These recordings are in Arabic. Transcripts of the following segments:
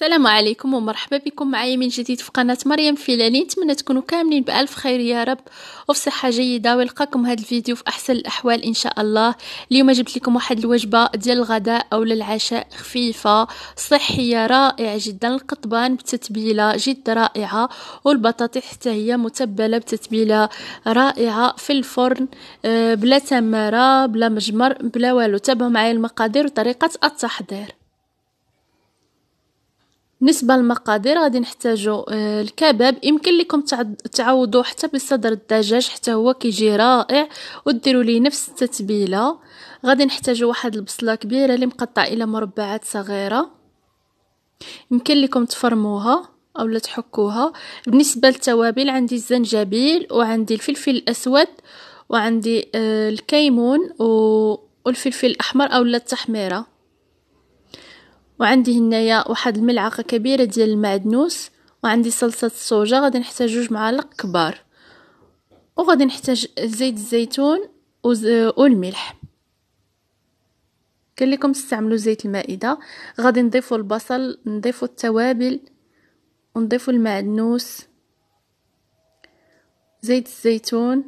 السلام عليكم ومرحبا بكم معايا من جديد في قناة مريم فيلاني نتمنى تكونوا كاملين بألف خير يا رب وفي صحة جيدة ويلقاكم هذا الفيديو في أحسن الأحوال إن شاء الله اليوم جبت لكم واحد الوجبة ديال الغداء أو للعشاء خفيفة صحية رائعة جدا القطبان بتتبيلة جد رائعة والبطاطا حتى هي متبلة بتتبيلة رائعة في الفرن آه، بلا تمارة بلا مجمر بلا والو تابعوا معايا المقادير وطريقة التحضير بالنسبه للمقادير غادي نحتاجو آه، الكباب يمكن لكم تعوضوه حتى بصدر الدجاج حتى هو كيجي رائع وديروا ليه نفس التتبيله غادي نحتاجو واحد البصله كبيره اللي مقطعه الى مربعات صغيره يمكن لكم تفرموها لا تحكوها بالنسبه للتوابل عندي الزنجبيل وعندي الفلفل الاسود وعندي آه، الكيمون والفلفل الاحمر او التحميره وعندي هنايا واحد الملعقه كبيره ديال المعدنوس وعندي صلصه الصوجه غادي نحتاج جوج معالق كبار وغادي نحتاج زيت الزيتون والملح قال لكم استعملوا زيت المائده غادي نضيفوا البصل نضيفوا التوابل ونضيفوا المعدنوس زيت الزيتون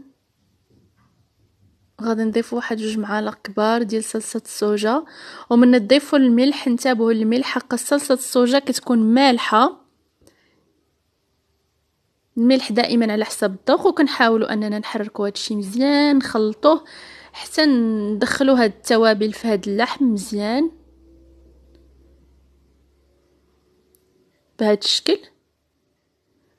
غادي نضيف واحد جوج معالق كبار ديال صلصه الصوجا ومن نضيفوا الملح نتابعوا الملح حق صلصه الصوجا كتكون مالحه الملح دائما على حسب الذوق وكنحاولوا اننا نحركوا هادشي مزيان نخلطوه حتى ندخلوا هاد التوابل في هاد اللحم مزيان بهذا الشكل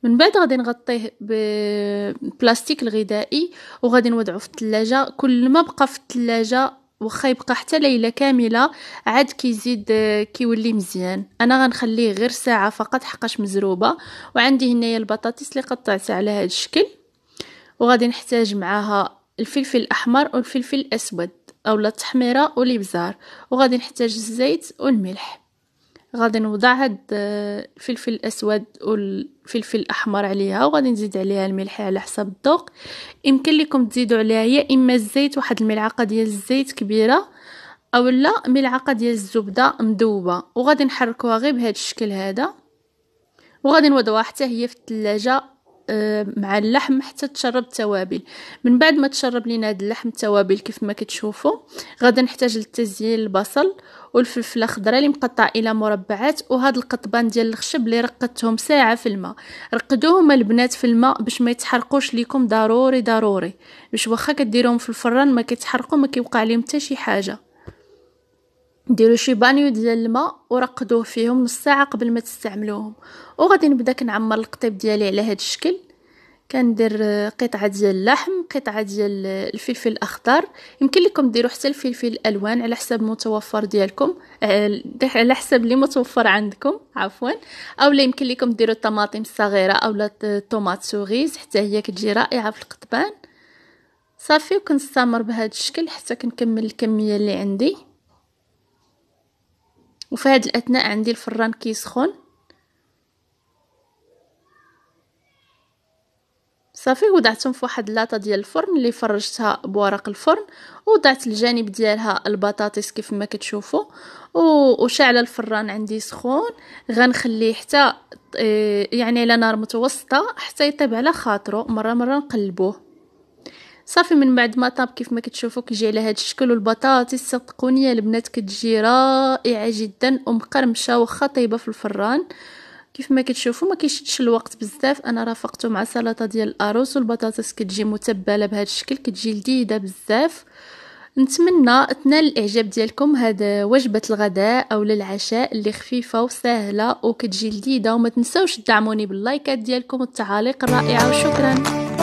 من بعد غادي نغطيه بالبلاستيك الغذائي وغادي نوضعه في الثلاجه كل ما بقى في الثلاجه واخا يبقى حتى ليله كامله عاد كيزيد كيولي مزيان انا غنخليه غير ساعه فقط حقاش مزروبه وعندي هنايا البطاطس اللي قطعتها على هذا الشكل وغادي نحتاج معاها الفلفل الاحمر والفلفل الاسود اولا التحميره والابزار وغادي نحتاج الزيت والملح غادي نوضع هاد آه، الفلفل الاسود والفلفل الاحمر عليها وغادي نزيد عليها الملح على حسب الذوق يمكن لكم تزيدوا عليها يا اما الزيت واحد الملعقه ديال الزيت كبيره اولا ملعقه ديال الزبده مذوبه وغادي نحركوها غير بهذا الشكل هذا وغادي نوضعوها حتى هي في الثلاجه آه، مع اللحم حتى تشرب التوابل من بعد ما تشرب لينا هذا اللحم التوابل كيف ما كتشوفوا غادي نحتاج للتزيين البصل والفلفله الخضراء اللي مقطع الى مربعات وهاد القطبان ديال الخشب اللي رقدتهم ساعه في الماء رقدوهم البنات في الماء باش ما يتحرقوش ليكم ضروري ضروري باش واخا كديروهم في الفران ما كيتحرقوا ما كيوقع لهم حتى شي حاجه ديروا شي بانيو ديال الماء ورقدوه فيهم نص ساعه قبل ما تستعملوهم وغادي نبدا كنعمر القطيب ديالي على هذا الشكل كندير قطعه ديال اللحم قطعه ديال الفلفل الاخضر يمكن لكم ديروا حتى الفلفل الالوان على حسب المتوفر ديالكم على حسب اللي متوفر عندكم عفوا اولا يمكن لكم ديروا الطماطم الصغيره اولا الطوماط سوغيز حتى هي كتجي رائعه في القطبان صافي وكنستمر بهذا الشكل حتى كنكمل الكميه اللي عندي وفي هاد الاثناء عندي الفران كيسخن صافي وضعتهم في واحد اللاطه ديال الفرن اللي فرجتها بورق الفرن وضعت الجانب ديالها البطاطس كيف ما كتشوفوا وشعل الفران عندي سخون غنخليه حتى إيه، يعني على نار متوسطه حتى يطيب على خاطره مره مره نقلبوه صافي من بعد ما طاب كيف ما كتشوفوا كيجي على هذا الشكل والبطاطس صدقوني البنات كتجي رائعه جدا ومقرمشه واخا طيبه في الفران كيف ما كتشوفوا ما كيشدش الوقت بزاف انا رافقته مع سلطه ديال الاروس والبطاطس كتجي متبله بهذا الشكل كتجي لذيذه بزاف نتمنى تنال الاعجاب ديالكم هاد وجبه الغداء او العشاء اللي خفيفه وسهله وكتجي لذيذه وما تنساوش تدعموني باللايكات ديالكم والتعاليق الرائعه وشكرا